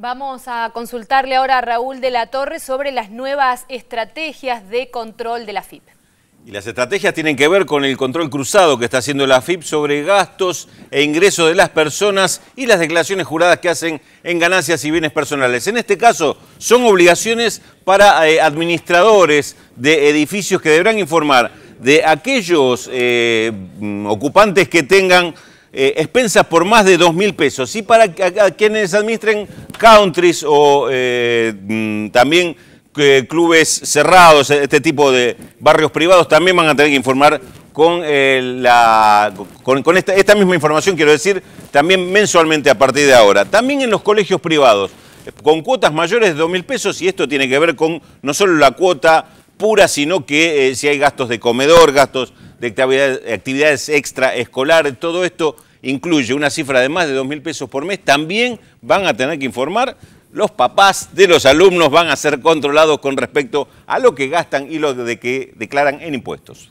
Vamos a consultarle ahora a Raúl de la Torre sobre las nuevas estrategias de control de la FIP. Y las estrategias tienen que ver con el control cruzado que está haciendo la FIP sobre gastos e ingresos de las personas y las declaraciones juradas que hacen en ganancias y bienes personales. En este caso, son obligaciones para eh, administradores de edificios que deberán informar de aquellos eh, ocupantes que tengan eh, expensas por más de 2.000 pesos. Y para quienes administren countries o eh, mm, también eh, clubes cerrados, este tipo de barrios privados, también van a tener que informar con, la, con, esta, misma información, quiero decir, también mensualmente a partir de ahora. También en los colegios privados, con cuotas mayores de 2.000 pesos, y esto tiene que ver con no solo la cuota pura, sino que si hay gastos de comedor, gastos de actividades, actividades extraescolares, todo esto incluye una cifra de más de 2.000 mil pesos por mes, también van a tener que informar los papás de los alumnos van a ser controlados con respecto a lo que gastan y lo de que declaran en impuestos.